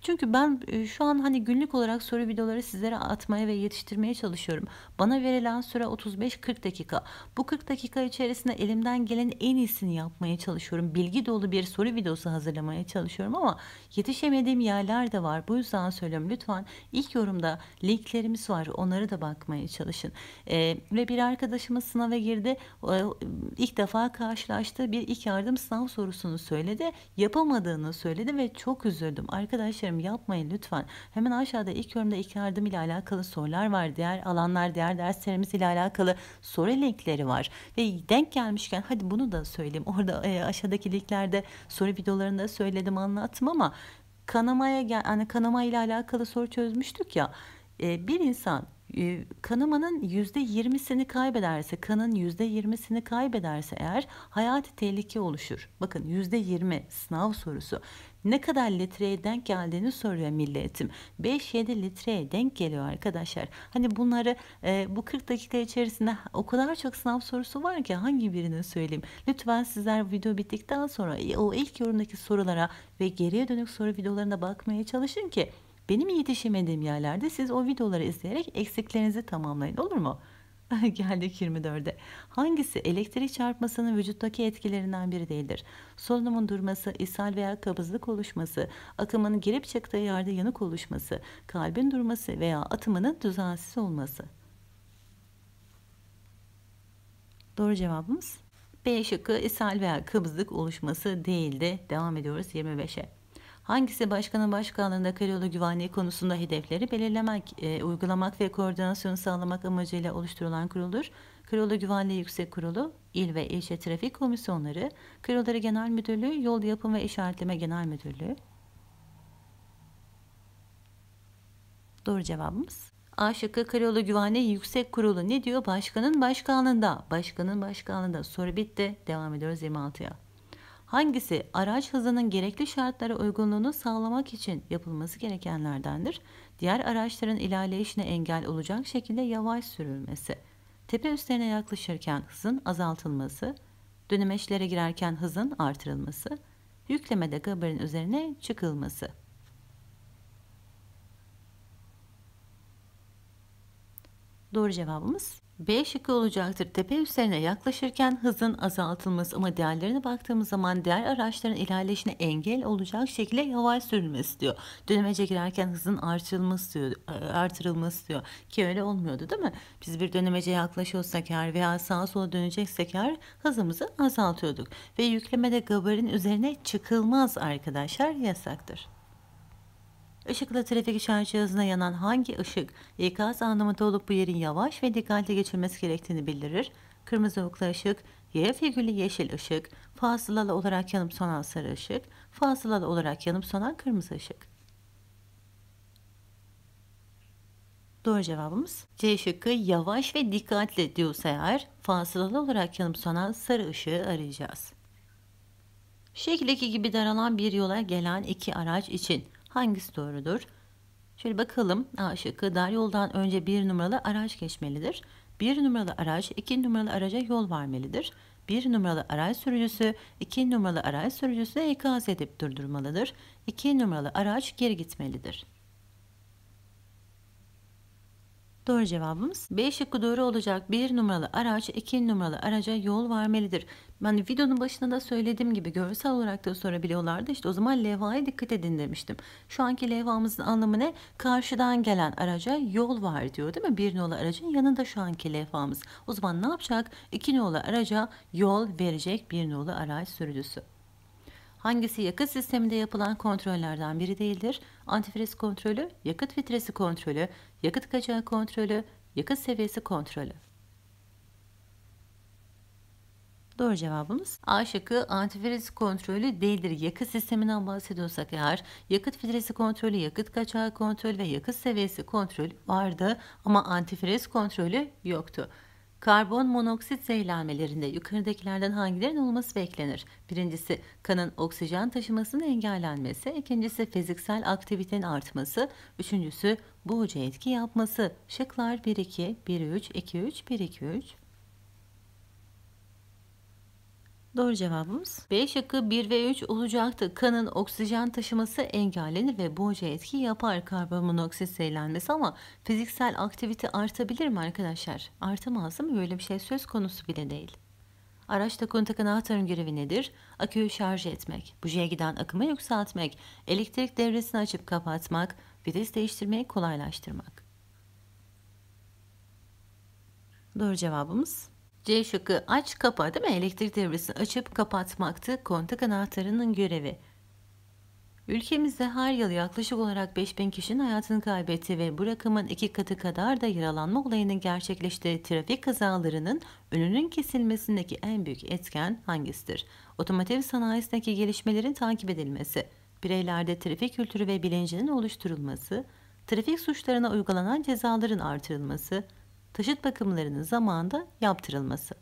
Çünkü ben e, şu an hani günlük olarak soru videoları sizlere atmaya ve yetiştirmeye çalışıyorum. Bana verilen süre 35-40 dakika. Bu 40 dakika içerisinde elimden gelen en iyisini yapmaya çalışıyorum. Bilgi dolu bir soru videosu hazırlamaya çalışıyorum ama yetişemediğim yerler de var. Bu yüzden söylüyorum lütfen ilk yorumda linklerimiz var. Onları da bakmaya çalışın. Ee, ve bir arkadaşımız sınava girdi. E, ilk defa karşılaştı. Bir ilk yardım sınav sorusunu söyledi. Yapamadığını söyledi ve çok üzüldüm. Arkadaşlarım ederim yapmayın lütfen. Hemen aşağıda ilk yorumda ilk yardım ile alakalı sorular var. Diğer alanlar, diğer derslerimiz ile alakalı soru linkleri var. Ve denk gelmişken hadi bunu da söyleyeyim. Orada e, aşağıdaki linklerde soru videolarında söyledim anlattım ama kanamaya yani kanama ile alakalı soru çözmüştük ya. E, bir insan e, kanamanın yüzde yirmisini kaybederse, kanın yüzde yirmisini kaybederse eğer hayati tehlike oluşur. Bakın yüzde yirmi sınav sorusu ne kadar litreye denk geldiğini soruyor milletim. 5-7 litreye denk geliyor arkadaşlar. Hani bunları e, bu 40 dakika içerisinde o kadar çok sınav sorusu var ki hangi birini söyleyeyim. Lütfen sizler video bittikten sonra o ilk yorumdaki sorulara ve geriye dönük soru videolarına bakmaya çalışın ki benim yetişemediğim yerlerde siz o videoları izleyerek eksiklerinizi tamamlayın olur mu? [laughs] Geldik 24'e. Hangisi elektrik çarpmasının vücuttaki etkilerinden biri değildir? Solunumun durması, ishal veya kabızlık oluşması, akımın girip çıktığı yerde yanık oluşması, kalbin durması veya atımının düzensiz olması. Doğru cevabımız B şıkkı ishal veya kabızlık oluşması değildi. Devam ediyoruz 25'e. Hangisi başkanın başkanlığında karayolu güvenliği konusunda hedefleri belirlemek, e, uygulamak ve koordinasyonu sağlamak amacıyla oluşturulan kuruldur? Karayolu Güvenliği Yüksek Kurulu, il ve ilçe trafik komisyonları, Karayolları Genel Müdürlüğü, Yol Yapım ve İşaretleme Genel Müdürlüğü. Doğru cevabımız. A şıkkı Karayolu Güvenliği Yüksek Kurulu ne diyor? Başkanın başkanlığında. Başkanın başkanlığında. Soru bitti. Devam ediyoruz 26'ya hangisi araç hızının gerekli şartlara uygunluğunu sağlamak için yapılması gerekenlerdendir? Diğer araçların ilerleyişine engel olacak şekilde yavaş sürülmesi, tepe üstlerine yaklaşırken hızın azaltılması, dönemeçlere girerken hızın artırılması, yüklemede gabarın üzerine çıkılması. Doğru cevabımız B şıkkı olacaktır. Tepe üstlerine yaklaşırken hızın azaltılması ama değerlerine baktığımız zaman diğer araçların ilerleyişine engel olacak şekilde yavaş sürülmesi diyor. Dönemece girerken hızın artırılması diyor, e, artırılması diyor. Ki öyle olmuyordu değil mi? Biz bir dönemece yaklaşıyorsak eğer veya sağa sola döneceksek eğer hızımızı azaltıyorduk. Ve yüklemede gabarin üzerine çıkılmaz arkadaşlar yasaktır. Işıkla trafik işareti hızına yanan hangi ışık ikaz anlamında olup bu yerin yavaş ve dikkatli geçilmesi gerektiğini bildirir? Kırmızı oklu ışık, Y figürlü yeşil ışık, fasılalı olarak yanıp sonan sarı ışık, fasılalı olarak yanıp sonan kırmızı ışık. Doğru cevabımız C şıkkı yavaş ve dikkatli diyorsa eğer fasılalı olarak yanıp sonan sarı ışığı arayacağız. Şekildeki gibi daralan bir yola gelen iki araç için Hangisi doğrudur? Şöyle bakalım. A şıkkı dar yoldan önce bir numaralı araç geçmelidir. Bir numaralı araç iki numaralı araca yol vermelidir. Bir numaralı araç sürücüsü iki numaralı araç sürücüsüne ikaz edip durdurmalıdır. İki numaralı araç geri gitmelidir. Doğru cevabımız B şıkkı doğru olacak. Bir numaralı araç iki numaralı araca yol vermelidir. Ben videonun başında da söylediğim gibi görsel olarak da sorabiliyorlardı. İşte o zaman levhaya dikkat edin demiştim. Şu anki levhamızın anlamı ne? Karşıdan gelen araca yol var diyor değil mi? Bir numaralı aracın yanında şu anki levhamız. O zaman ne yapacak? İki numaralı araca yol verecek bir numaralı araç sürücüsü. Hangisi yakıt sisteminde yapılan kontrollerden biri değildir? Antifriz kontrolü, yakıt filtresi kontrolü, yakıt kaçağı kontrolü, yakıt seviyesi kontrolü. Doğru cevabımız A şıkkı antifriz kontrolü değildir. Yakıt sisteminden bahsediyorsak eğer yakıt filtresi kontrolü, yakıt kaçağı kontrolü ve yakıt seviyesi kontrolü vardı ama antifriz kontrolü yoktu. Karbon monoksit zehirlenmelerinde yukarıdakilerden hangilerin olması beklenir? Birincisi kanın oksijen taşımasının engellenmesi, ikincisi fiziksel aktivitenin artması, üçüncüsü bu hoca etki yapması. Şıklar 1-2, 1-3, 2-3, 1-2-3. Doğru cevabımız B şıkkı 1 ve 3 olacaktı. Kanın oksijen taşıması engellenir ve boğucu etki yapar karbon zehirlenmesi ama fiziksel aktivite artabilir mi arkadaşlar? Artamaz mı? Böyle bir şey söz konusu bile değil. Araçta kontakan anahtarın görevi nedir? Aküyü şarj etmek, bujiye giden akımı yükseltmek, elektrik devresini açıp kapatmak, vites değiştirmeyi kolaylaştırmak. Doğru cevabımız C şıkkı aç kapa değil mi? Elektrik devresini açıp kapatmaktı kontak anahtarının görevi. Ülkemizde her yıl yaklaşık olarak 5000 kişinin hayatını kaybetti ve bu rakamın iki katı kadar da yaralanma olayının gerçekleştiği trafik kazalarının önünün kesilmesindeki en büyük etken hangisidir? Otomotiv sanayisindeki gelişmelerin takip edilmesi, bireylerde trafik kültürü ve bilincinin oluşturulması, trafik suçlarına uygulanan cezaların artırılması, taşıt bakımlarının zamanında yaptırılması.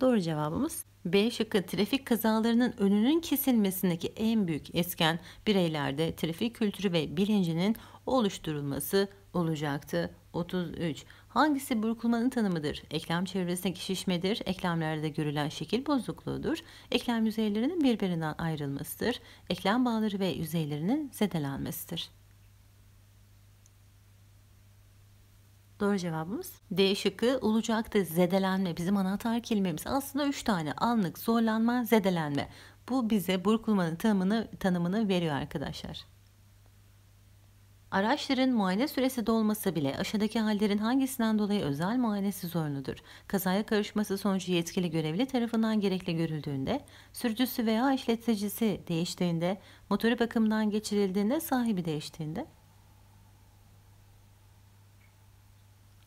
Doğru cevabımız B şıkkı trafik kazalarının önünün kesilmesindeki en büyük esken bireylerde trafik kültürü ve bilincinin oluşturulması olacaktı. 33. Hangisi burkulmanın tanımıdır? Eklem çevresindeki şişmedir. Eklemlerde görülen şekil bozukluğudur. Eklem yüzeylerinin birbirinden ayrılmasıdır. Eklem bağları ve yüzeylerinin zedelenmesidir. Doğru cevabımız D şıkkı olacaktı zedelenme. Bizim anahtar kelimemiz aslında 3 tane anlık zorlanma, zedelenme. Bu bize burkulmanın tanımını, tanımını veriyor arkadaşlar. Araçların muayene süresi dolması bile aşağıdaki hallerin hangisinden dolayı özel muayenesi zorunludur? Kazaya karışması sonucu yetkili görevli tarafından gerekli görüldüğünde, sürücüsü veya işleticisi değiştiğinde, motoru bakımdan geçirildiğinde, sahibi değiştiğinde?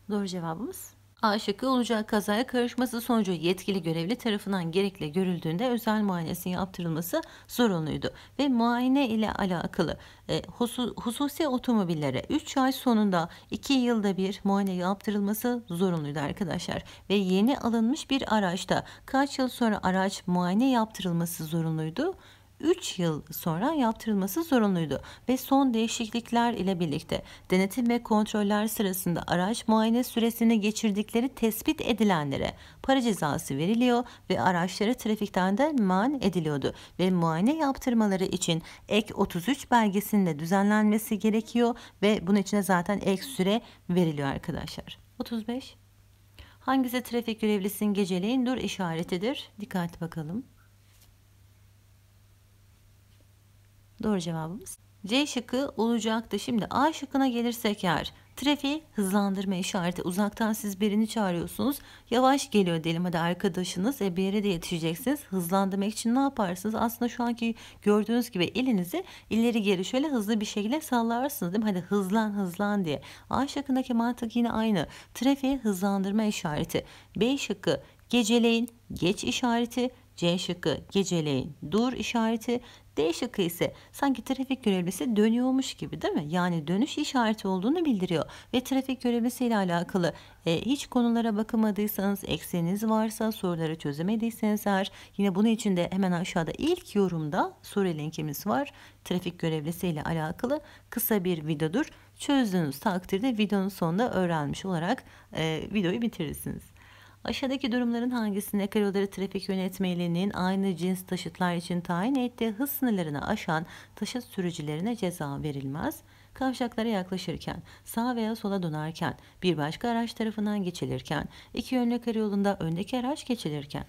Doğru cevabımız A şıkkı olacağı kazaya karışması sonucu yetkili görevli tarafından gerekli görüldüğünde özel muayenesinin yaptırılması zorunluydu. Ve muayene ile alakalı e, husus, hususi otomobillere 3 ay sonunda 2 yılda bir muayene yaptırılması zorunluydu arkadaşlar. Ve yeni alınmış bir araçta kaç yıl sonra araç muayene yaptırılması zorunluydu? 3 yıl sonra yaptırılması zorunluydu ve son değişiklikler ile birlikte denetim ve kontroller sırasında araç muayene süresini geçirdikleri tespit edilenlere para cezası veriliyor ve araçları trafikten de man ediliyordu ve muayene yaptırmaları için ek 33 belgesinde düzenlenmesi gerekiyor ve bunun içine zaten ek süre veriliyor arkadaşlar. 35 Hangisi trafik görevlisinin geceleyin dur işaretidir? Dikkat bakalım. Doğru cevabımız C şıkı olacaktı. Şimdi A şıkkına gelirsek eğer trafiği hızlandırma işareti uzaktan siz birini çağırıyorsunuz. Yavaş geliyor diyelim hadi arkadaşınız e bir yere de yetişeceksiniz. Hızlandırmak için ne yaparsınız? Aslında şu anki gördüğünüz gibi elinizi ileri geri şöyle hızlı bir şekilde sallarsınız değil mi? Hadi hızlan hızlan diye. A şıkkındaki mantık yine aynı. Trafiği hızlandırma işareti. B şıkkı geceleyin geç işareti C şıkkı geceleyin dur işareti. D şıkkı ise sanki trafik görevlisi dönüyormuş gibi değil mi? Yani dönüş işareti olduğunu bildiriyor. Ve trafik görevlisi ile alakalı e, hiç konulara bakamadıysanız, ekseniniz varsa, soruları çözemediyseniz eğer yine bunun için de hemen aşağıda ilk yorumda soru linkimiz var. Trafik görevlisi ile alakalı kısa bir videodur. Çözdüğünüz takdirde videonun sonunda öğrenmiş olarak e, videoyu bitirirsiniz. Aşağıdaki durumların hangisinde karayolları trafik yönetmeliğinin aynı cins taşıtlar için tayin ettiği hız sınırlarını aşan taşıt sürücülerine ceza verilmez? Kavşaklara yaklaşırken, sağ veya sola dönerken, bir başka araç tarafından geçilirken, iki yönlü karayolunda öndeki araç geçilirken.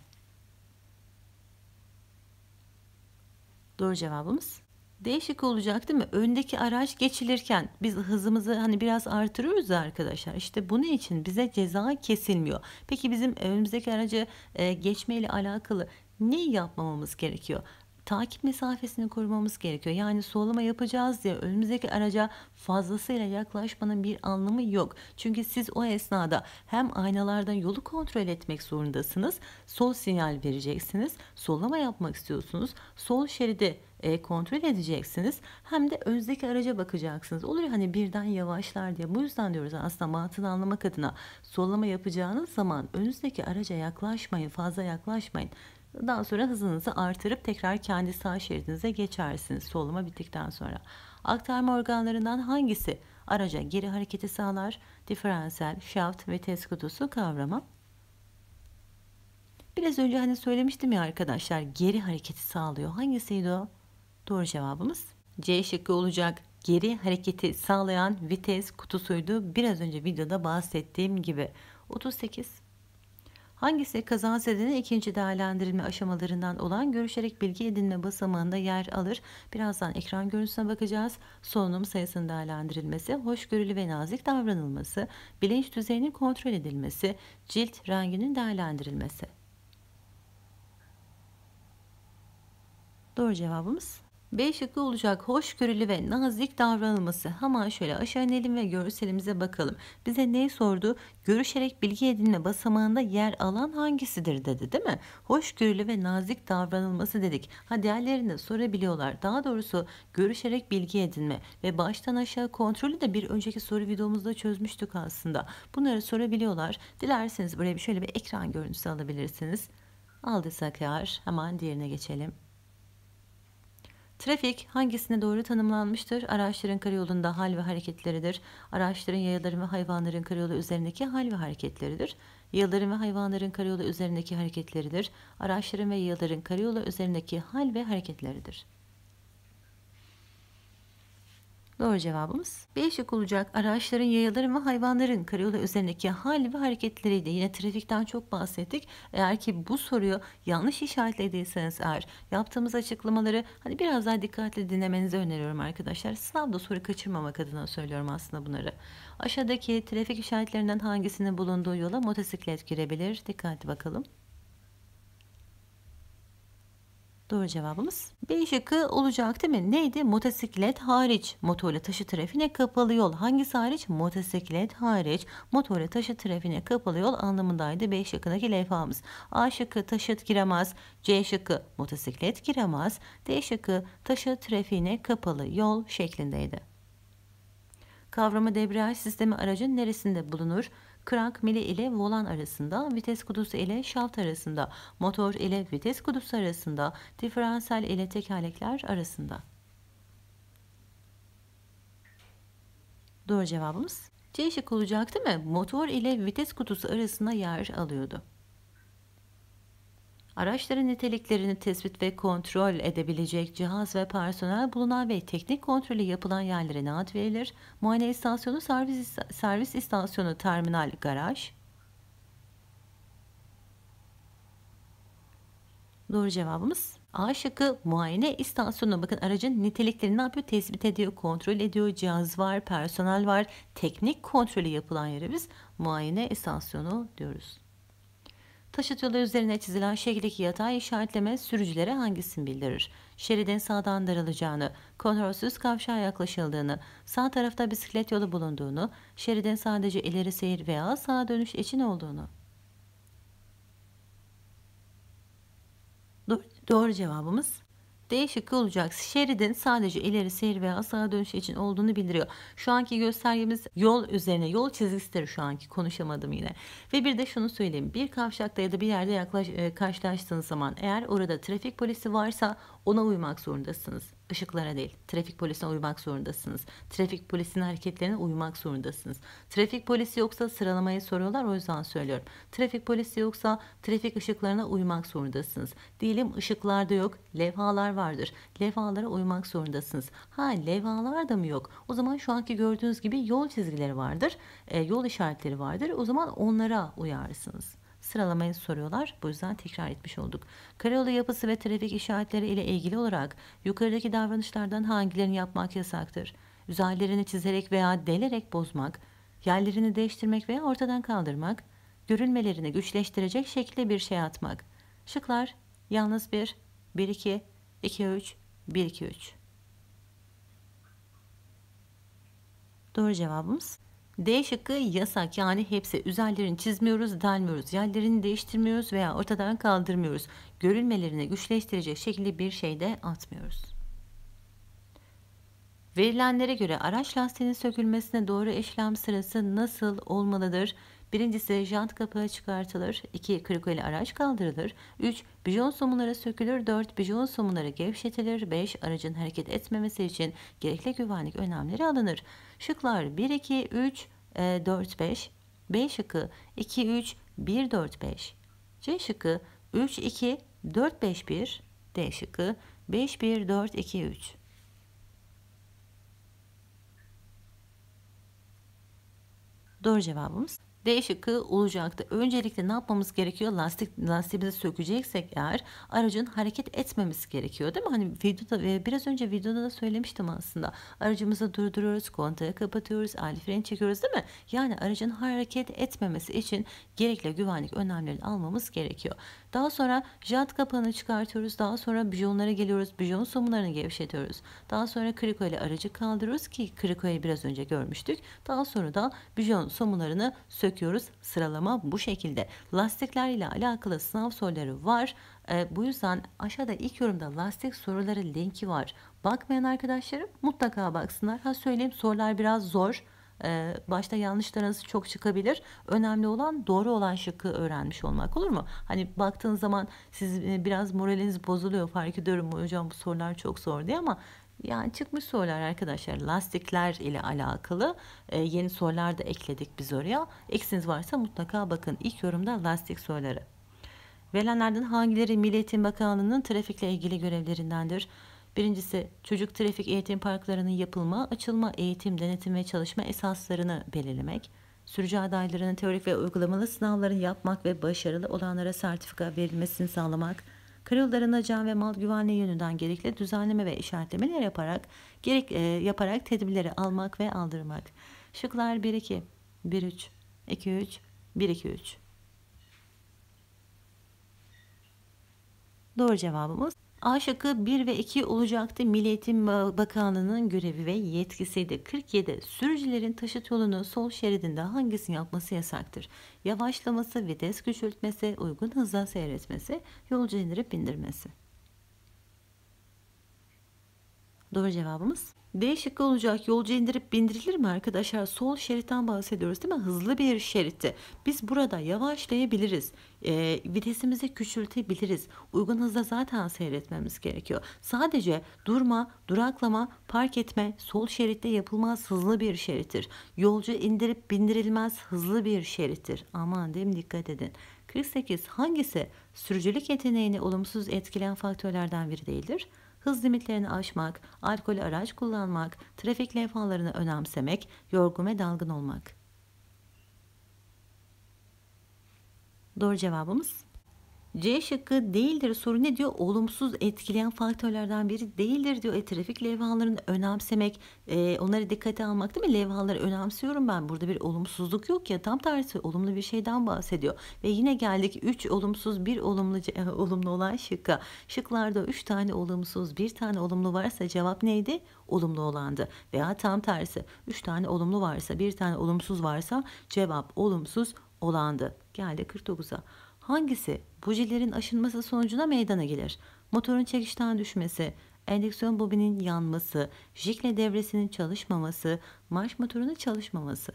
Doğru cevabımız değişik olacak değil mi? Öndeki araç geçilirken biz hızımızı hani biraz artırıyoruz arkadaşlar. İşte bunun için bize ceza kesilmiyor. Peki bizim önümüzdeki aracı e, geçmeyle alakalı ne yapmamamız gerekiyor? takip mesafesini korumamız gerekiyor. Yani sollama yapacağız diye önümüzdeki araca fazlasıyla yaklaşmanın bir anlamı yok. Çünkü siz o esnada hem aynalardan yolu kontrol etmek zorundasınız. Sol sinyal vereceksiniz. sollama yapmak istiyorsunuz. Sol şeridi e, kontrol edeceksiniz. Hem de öndeki araca bakacaksınız. Olur ya hani birden yavaşlar diye. Bu yüzden diyoruz aslında mantığını anlamak adına sollama yapacağınız zaman önünüzdeki araca yaklaşmayın. Fazla yaklaşmayın. Daha sonra hızınızı artırıp tekrar kendi sağ şeridinize geçersiniz sollama bittikten sonra. Aktarma organlarından hangisi araca geri hareketi sağlar? Diferansiyel, shaft ve test kutusu kavramı. Biraz önce hani söylemiştim ya arkadaşlar geri hareketi sağlıyor. Hangisiydi o? Doğru cevabımız C şıkkı olacak. Geri hareketi sağlayan vites kutusuydu. Biraz önce videoda bahsettiğim gibi. 38. Hangisi kaza sedeni ikinci değerlendirilme aşamalarından olan görüşerek bilgi edinme basamağında yer alır? Birazdan ekran görüntüsüne bakacağız. Solunum sayısının değerlendirilmesi, hoşgörülü ve nazik davranılması, bilinç düzeyinin kontrol edilmesi, cilt renginin değerlendirilmesi. Doğru cevabımız B şıkkı olacak hoşgörülü ve nazik davranılması. Hemen şöyle aşağı inelim ve görselimize bakalım. Bize ne sordu? Görüşerek bilgi edinme basamağında yer alan hangisidir dedi değil mi? Hoşgörülü ve nazik davranılması dedik. Ha diğerlerini de sorabiliyorlar. Daha doğrusu görüşerek bilgi edinme ve baştan aşağı kontrolü de bir önceki soru videomuzda çözmüştük aslında. Bunları sorabiliyorlar. Dilerseniz buraya şöyle bir ekran görüntüsü alabilirsiniz. Aldıysak eğer hemen diğerine geçelim. Trafik hangisine doğru tanımlanmıştır? Araçların karayolunda hal ve hareketleridir. Araçların, yayaların ve hayvanların karayolu üzerindeki hal ve hareketleridir. Yayaların ve hayvanların karayolu üzerindeki hareketleridir. Araçların ve yayaların karayolu üzerindeki hal ve hareketleridir. Doğru cevabımız B şık olacak. Araçların, yayaların ve hayvanların karayolu üzerindeki hal ve hareketleriydi. Yine trafikten çok bahsettik. Eğer ki bu soruyu yanlış işaretlediyseniz eğer yaptığımız açıklamaları hani biraz daha dikkatli dinlemenizi öneriyorum arkadaşlar. Sınavda soru kaçırmamak adına söylüyorum aslında bunları. Aşağıdaki trafik işaretlerinden hangisinin bulunduğu yola motosiklet girebilir? Dikkatli bakalım. Doğru cevabımız B şıkkı olacak değil mi? Neydi? Motosiklet hariç motorla taşı trafiğine kapalı yol. Hangisi hariç? Motosiklet hariç motorla taşı trafiğine kapalı yol anlamındaydı B şıkkındaki levhamız. A şıkkı taşıt giremez. C şıkkı motosiklet giremez. D şıkkı taşı trafiğine kapalı yol şeklindeydi. Kavrama debriyaj sistemi aracın neresinde bulunur? krank mili ile volan arasında, vites kutusu ile şaft arasında, motor ile vites kutusu arasında, diferansiyel ile tekerlekler arasında. Doğru cevabımız C şık olacak değil mi? Motor ile vites kutusu arasında yer alıyordu. Araçların niteliklerini tespit ve kontrol edebilecek cihaz ve personel bulunan ve teknik kontrolü yapılan yerlere naat verilir. Muayene istasyonu, servis, servis istasyonu, terminal, garaj. Doğru cevabımız A şıkkı muayene istasyonu. bakın aracın niteliklerini ne yapıyor? Tespit ediyor, kontrol ediyor. Cihaz var, personel var. Teknik kontrolü yapılan yere biz muayene istasyonu diyoruz. Taşıt yolu üzerine çizilen şekildeki yatay işaretleme sürücülere hangisini bildirir? Şeridin sağdan daralacağını, kontrolsüz kavşağa yaklaşıldığını, sağ tarafta bisiklet yolu bulunduğunu, şeridin sadece ileri seyir veya sağa dönüş için olduğunu. Doğru cevabımız D şıkkı olacak. Şeridin sadece ileri seyir veya sağa dönüş için olduğunu bildiriyor. Şu anki göstergemiz yol üzerine yol çizgisidir şu anki konuşamadım yine. Ve bir de şunu söyleyeyim. Bir kavşakta ya da bir yerde yaklaş, e, karşılaştığınız zaman eğer orada trafik polisi varsa ona uymak zorundasınız ışıklara değil. Trafik polisine uymak zorundasınız. Trafik polisinin hareketlerine uymak zorundasınız. Trafik polisi yoksa sıralamayı soruyorlar o yüzden söylüyorum. Trafik polisi yoksa trafik ışıklarına uymak zorundasınız. Diyelim ışıklarda yok levhalar vardır. Levhalara uymak zorundasınız. Ha levhalar da mı yok? O zaman şu anki gördüğünüz gibi yol çizgileri vardır. E, yol işaretleri vardır. O zaman onlara uyarsınız sıralamayı soruyorlar. Bu yüzden tekrar etmiş olduk. Karayolu yapısı ve trafik işaretleri ile ilgili olarak yukarıdaki davranışlardan hangilerini yapmak yasaktır? Üzerlerini çizerek veya delerek bozmak, yerlerini değiştirmek veya ortadan kaldırmak, görünmelerini güçleştirecek şekilde bir şey atmak. Şıklar yalnız 1, 1 2, 2 3, 1 2 3. Doğru cevabımız D şıkkı yasak yani hepsi üzerlerini çizmiyoruz, delmiyoruz, yerlerini değiştirmiyoruz veya ortadan kaldırmıyoruz. Görülmelerini güçleştirecek şekilde bir şey de atmıyoruz. Verilenlere göre araç lastiğinin sökülmesine doğru işlem sırası nasıl olmalıdır? Birincisi jant kapağı çıkartılır. 2. Krikoli araç kaldırılır. 3. Bijon somunları sökülür. 4. Bijon somunları gevşetilir. 5. Aracın hareket etmemesi için gerekli güvenlik önlemleri alınır. Şıklar 1, 2, 3, 4, 5. B şıkkı 2, 3, 1, 4, 5. C şıkkı 3, 2, 4, 5, 1. D şıkkı 5, 1, 4, 2, 3. Doğru cevabımız D şıkkı olacaktı. Öncelikle ne yapmamız gerekiyor? Lastik lastiğimizi sökeceksek eğer aracın hareket etmemesi gerekiyor değil mi? Hani videoda ve biraz önce videoda da söylemiştim aslında. Aracımızı durduruyoruz, kontağı kapatıyoruz, ani fren çekiyoruz değil mi? Yani aracın hareket etmemesi için gerekli güvenlik önlemlerini almamız gerekiyor. Daha sonra jant kapağını çıkartıyoruz. Daha sonra bijonlara geliyoruz. Bijon somunlarını gevşetiyoruz. Daha sonra kriko ile aracı kaldırıyoruz ki krikoyu biraz önce görmüştük. Daha sonra da bijon somunlarını söküyoruz. Sıralama bu şekilde. Lastikler ile alakalı sınav soruları var. E, bu yüzden aşağıda ilk yorumda lastik soruları linki var. Bakmayan arkadaşlarım mutlaka baksınlar. Ha söyleyeyim sorular biraz zor. Ee, başta yanlış tanısı çok çıkabilir. Önemli olan doğru olan şıkkı öğrenmiş olmak olur mu? Hani baktığın zaman siz e, biraz moraliniz bozuluyor fark ediyorum hocam bu sorular çok zor diye ama yani çıkmış sorular arkadaşlar lastikler ile alakalı e, yeni sorular da ekledik biz oraya. Eksiniz varsa mutlaka bakın ilk yorumda lastik soruları. Verilenlerden hangileri Milli Eğitim Bakanlığı'nın trafikle ilgili görevlerindendir? Birincisi çocuk trafik eğitim parklarının yapılma, açılma, eğitim, denetim ve çalışma esaslarını belirlemek. Sürücü adaylarının teorik ve uygulamalı sınavlarını yapmak ve başarılı olanlara sertifika verilmesini sağlamak. Karayollarına can ve mal güvenliği yönünden gerekli düzenleme ve işaretlemeler yaparak gerek e, yaparak tedbirleri almak ve aldırmak. Şıklar 1-2, 1-3, 2-3, 1-2-3. Doğru cevabımız A şıkkı 1 ve 2 olacaktı. Milli Eğitim Bakanlığı'nın görevi ve yetkisiydi. 47. Sürücülerin taşıt yolunu sol şeridinde hangisini yapması yasaktır? Yavaşlaması, vites küçültmesi, uygun hızla seyretmesi, yolcu indirip bindirmesi. Doğru cevabımız D şıkkı olacak. Yolcu indirip bindirilir mi arkadaşlar? Sol şeritten bahsediyoruz değil mi? Hızlı bir şeritti. Biz burada yavaşlayabiliriz. E, vitesimizi küçültebiliriz. Uygun hızda zaten seyretmemiz gerekiyor. Sadece durma, duraklama, park etme sol şeritte yapılmaz hızlı bir şerittir. Yolcu indirip bindirilmez hızlı bir şerittir. Aman diyeyim dikkat edin. 48 hangisi sürücülük yeteneğini olumsuz etkileyen faktörlerden biri değildir? hız limitlerini aşmak, alkolü araç kullanmak, trafik levhalarını önemsemek, yorgun ve dalgın olmak. Doğru cevabımız C şıkkı değildir soru ne diyor? Olumsuz etkileyen faktörlerden biri değildir diyor. E, trafik levhalarını önemsemek, e, onları dikkate almak değil mi? Levhaları önemsiyorum ben. Burada bir olumsuzluk yok ya. Tam tersi olumlu bir şeyden bahsediyor. Ve yine geldik 3 olumsuz, 1 olumlu, [laughs] olumlu olan şıkka. Şıklarda 3 tane olumsuz, 1 tane olumlu varsa cevap neydi? Olumlu olandı. Veya tam tersi 3 tane olumlu varsa, 1 tane olumsuz varsa cevap olumsuz olandı. Geldi 49'a. Hangisi bujilerin aşınması sonucuna meydana gelir? Motorun çekişten düşmesi, endüksiyon bobinin yanması, jikle devresinin çalışmaması, marş motorunun çalışmaması.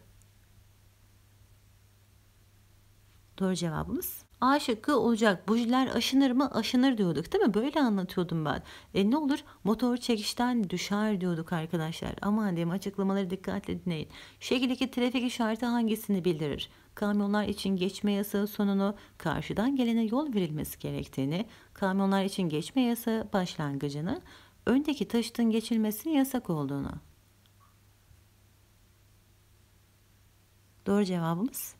Doğru cevabımız A şıkkı olacak. Bujiler aşınır mı? Aşınır diyorduk değil mi? Böyle anlatıyordum ben. E ne olur? Motor çekişten düşer diyorduk arkadaşlar. Aman diyeyim açıklamaları dikkatle dinleyin. Şekildeki trafik işareti hangisini bildirir? kamyonlar için geçme yasağı sonunu, karşıdan gelene yol verilmesi gerektiğini, kamyonlar için geçme yasağı başlangıcını, öndeki taşıtın geçilmesinin yasak olduğunu. Doğru cevabımız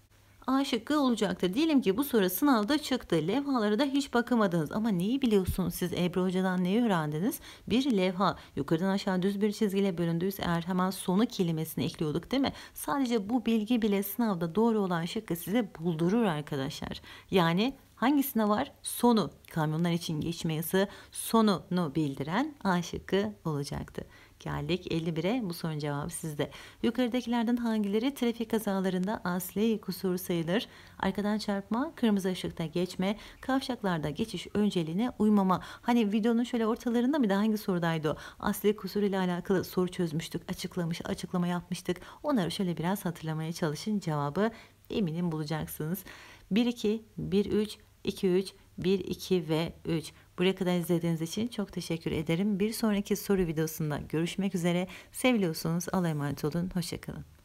A şıkkı olacaktır. Diyelim ki bu soru sınavda çıktı. Levhalara da hiç bakamadınız. Ama neyi biliyorsunuz siz Ebru Hoca'dan neyi öğrendiniz? Bir levha yukarıdan aşağı düz bir çizgiyle bölündüyse eğer hemen sonu kelimesini ekliyorduk değil mi? Sadece bu bilgi bile sınavda doğru olan şıkkı size buldurur arkadaşlar. Yani hangisine var? Sonu kamyonlar için geçme yası sonunu bildiren A şıkkı olacaktı. Geldik 51'e bu son cevabı sizde. Yukarıdakilerden hangileri trafik kazalarında asli kusur sayılır? Arkadan çarpma, kırmızı ışıkta geçme, kavşaklarda geçiş önceliğine uymama. Hani videonun şöyle ortalarında mı daha hangi sorudaydı o? Asli kusur ile alakalı soru çözmüştük, açıklamış, açıklama yapmıştık. Onları şöyle biraz hatırlamaya çalışın cevabı eminim bulacaksınız. 1-2, 1-3, 2-3, 1, 2 ve 3. Buraya kadar izlediğiniz için çok teşekkür ederim. Bir sonraki soru videosunda görüşmek üzere. Seviliyorsunuz. Allah'a emanet olun. Hoşçakalın.